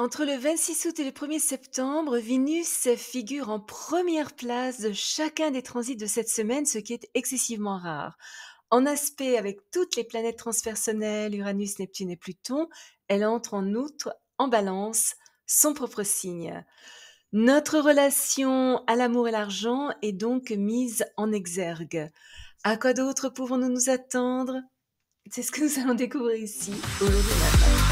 Entre le 26 août et le 1er septembre, Vénus figure en première place de chacun des transits de cette semaine, ce qui est excessivement rare. En aspect avec toutes les planètes transpersonnelles, Uranus, Neptune et Pluton, elle entre en outre en balance, son propre signe. Notre relation à l'amour et l'argent est donc mise en exergue. À quoi d'autre pouvons-nous nous attendre C'est ce que nous allons découvrir ici aujourd'hui matin.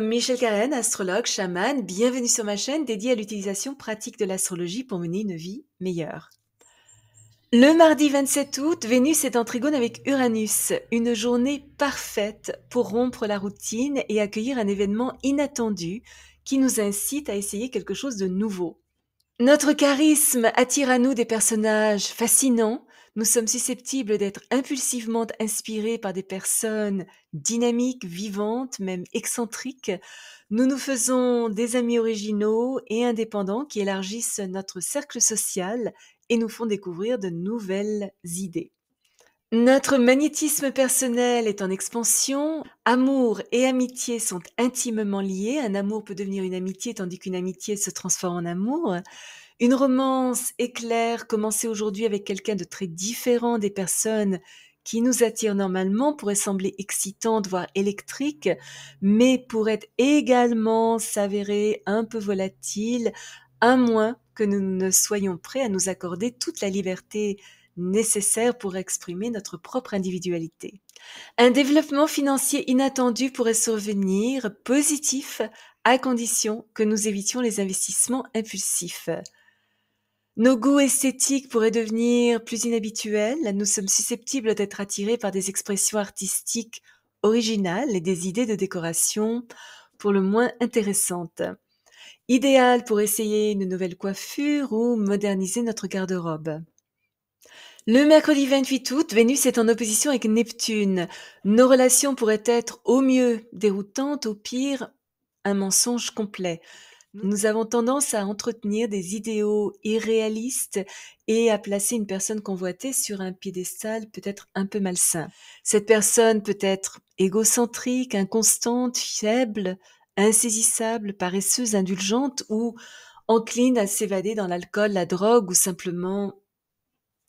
Michel Karen, astrologue, chaman. Bienvenue sur ma chaîne dédiée à l'utilisation pratique de l'astrologie pour mener une vie meilleure. Le mardi 27 août, Vénus est en trigone avec Uranus, une journée parfaite pour rompre la routine et accueillir un événement inattendu qui nous incite à essayer quelque chose de nouveau. Notre charisme attire à nous des personnages fascinants nous sommes susceptibles d'être impulsivement inspirés par des personnes dynamiques, vivantes, même excentriques. Nous nous faisons des amis originaux et indépendants qui élargissent notre cercle social et nous font découvrir de nouvelles idées. Notre magnétisme personnel est en expansion. Amour et amitié sont intimement liés. Un amour peut devenir une amitié tandis qu'une amitié se transforme en amour. Une romance éclair commencée aujourd'hui avec quelqu'un de très différent des personnes qui nous attirent normalement pourrait sembler excitante, voire électrique, mais pourrait également s'avérer un peu volatile, à moins que nous ne soyons prêts à nous accorder toute la liberté nécessaire pour exprimer notre propre individualité. Un développement financier inattendu pourrait survenir, positif, à condition que nous évitions les investissements impulsifs. Nos goûts esthétiques pourraient devenir plus inhabituels. Nous sommes susceptibles d'être attirés par des expressions artistiques originales et des idées de décoration pour le moins intéressantes. Idéal pour essayer une nouvelle coiffure ou moderniser notre garde-robe. Le mercredi 28 août, Vénus est en opposition avec Neptune. Nos relations pourraient être au mieux déroutantes, au pire un mensonge complet. Nous avons tendance à entretenir des idéaux irréalistes et à placer une personne convoitée sur un piédestal peut-être un peu malsain. Cette personne peut être égocentrique, inconstante, faible, insaisissable, paresseuse, indulgente ou encline à s'évader dans l'alcool, la drogue ou simplement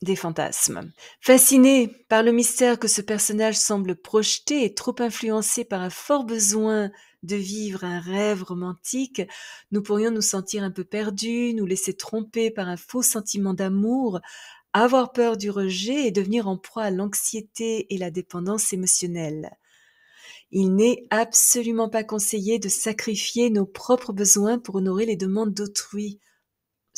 des fantasmes. Fasciné par le mystère que ce personnage semble projeter et trop influencé par un fort besoin de vivre un rêve romantique, nous pourrions nous sentir un peu perdus, nous laisser tromper par un faux sentiment d'amour, avoir peur du rejet et devenir en proie à l'anxiété et la dépendance émotionnelle. Il n'est absolument pas conseillé de sacrifier nos propres besoins pour honorer les demandes d'autrui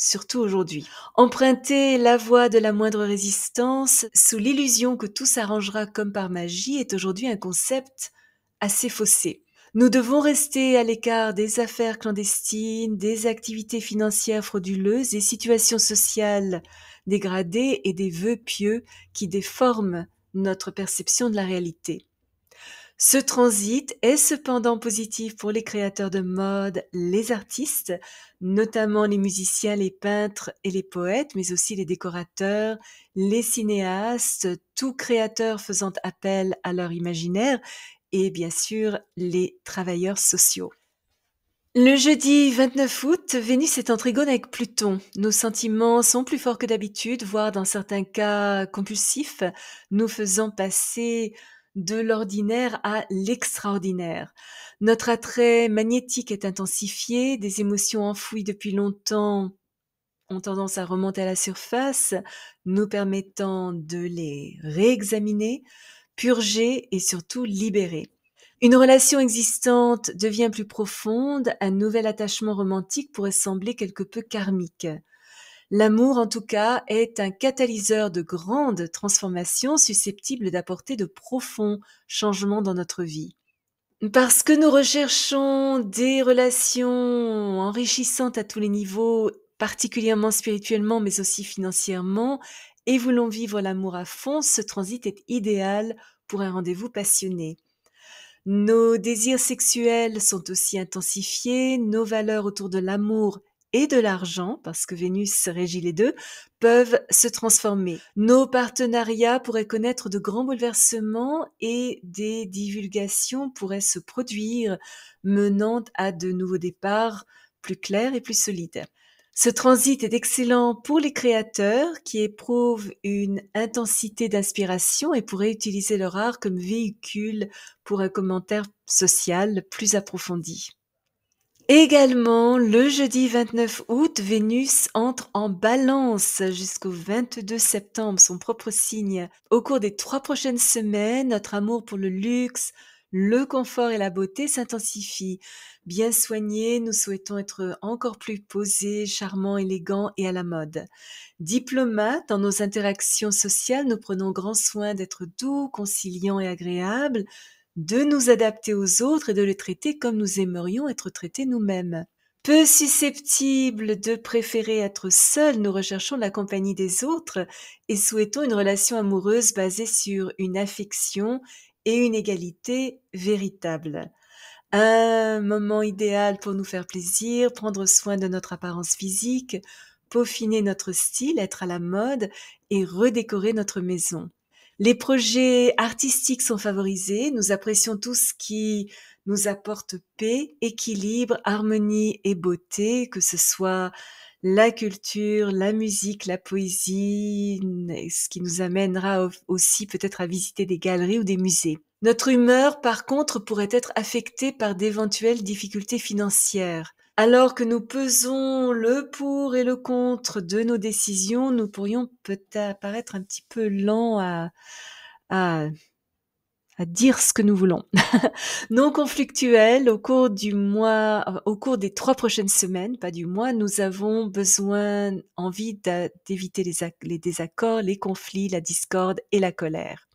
surtout aujourd'hui. Emprunter la voie de la moindre résistance sous l'illusion que tout s'arrangera comme par magie est aujourd'hui un concept assez faussé. Nous devons rester à l'écart des affaires clandestines, des activités financières frauduleuses, des situations sociales dégradées et des vœux pieux qui déforment notre perception de la réalité. Ce transit est cependant positif pour les créateurs de mode, les artistes, notamment les musiciens, les peintres et les poètes, mais aussi les décorateurs, les cinéastes, tout créateur faisant appel à leur imaginaire et bien sûr les travailleurs sociaux. Le jeudi 29 août, Vénus est en trigone avec Pluton. Nos sentiments sont plus forts que d'habitude, voire dans certains cas compulsifs, nous faisant passer de l'ordinaire à l'extraordinaire. Notre attrait magnétique est intensifié, des émotions enfouies depuis longtemps ont tendance à remonter à la surface, nous permettant de les réexaminer, purger et surtout libérer. Une relation existante devient plus profonde, un nouvel attachement romantique pourrait sembler quelque peu karmique. L'amour, en tout cas, est un catalyseur de grandes transformations susceptibles d'apporter de profonds changements dans notre vie. Parce que nous recherchons des relations enrichissantes à tous les niveaux, particulièrement spirituellement, mais aussi financièrement, et voulons vivre l'amour à fond, ce transit est idéal pour un rendez-vous passionné. Nos désirs sexuels sont aussi intensifiés, nos valeurs autour de l'amour et de l'argent, parce que Vénus régit les deux, peuvent se transformer. Nos partenariats pourraient connaître de grands bouleversements et des divulgations pourraient se produire, menant à de nouveaux départs plus clairs et plus solides. Ce transit est excellent pour les créateurs qui éprouvent une intensité d'inspiration et pourraient utiliser leur art comme véhicule pour un commentaire social plus approfondi. Également, le jeudi 29 août, Vénus entre en balance jusqu'au 22 septembre, son propre signe. Au cours des trois prochaines semaines, notre amour pour le luxe, le confort et la beauté s'intensifie. Bien soignés, nous souhaitons être encore plus posés, charmants, élégants et à la mode. Diplomates, dans nos interactions sociales, nous prenons grand soin d'être doux, conciliants et agréables de nous adapter aux autres et de les traiter comme nous aimerions être traités nous-mêmes. Peu susceptibles de préférer être seuls, nous recherchons la compagnie des autres et souhaitons une relation amoureuse basée sur une affection et une égalité véritable. Un moment idéal pour nous faire plaisir, prendre soin de notre apparence physique, peaufiner notre style, être à la mode et redécorer notre maison. Les projets artistiques sont favorisés. Nous apprécions tout ce qui nous apporte paix, équilibre, harmonie et beauté, que ce soit la culture, la musique, la poésie, ce qui nous amènera aussi peut-être à visiter des galeries ou des musées. Notre humeur, par contre, pourrait être affectée par d'éventuelles difficultés financières. Alors que nous pesons le pour et le contre de nos décisions, nous pourrions peut-être paraître un petit peu lents à, dire ce que nous voulons. non conflictuel, au cours du mois, au cours des trois prochaines semaines, pas du mois, nous avons besoin, envie d'éviter les désaccords, les conflits, la discorde et la colère.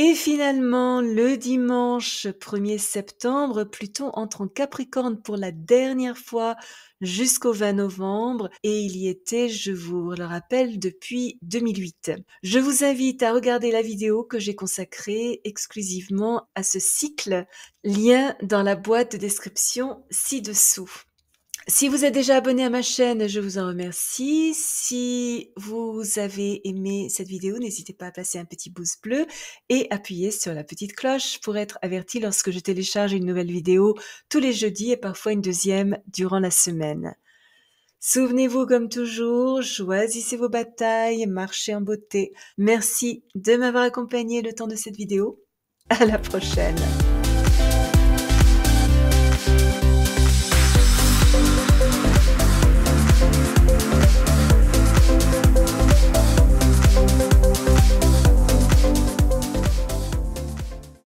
Et finalement, le dimanche 1er septembre, Pluton entre en Capricorne pour la dernière fois jusqu'au 20 novembre et il y était, je vous le rappelle, depuis 2008. Je vous invite à regarder la vidéo que j'ai consacrée exclusivement à ce cycle, lien dans la boîte de description ci-dessous. Si vous êtes déjà abonné à ma chaîne, je vous en remercie. Si vous avez aimé cette vidéo, n'hésitez pas à passer un petit pouce bleu et appuyer sur la petite cloche pour être averti lorsque je télécharge une nouvelle vidéo tous les jeudis et parfois une deuxième durant la semaine. Souvenez-vous comme toujours, choisissez vos batailles, marchez en beauté. Merci de m'avoir accompagné le temps de cette vidéo. À la prochaine.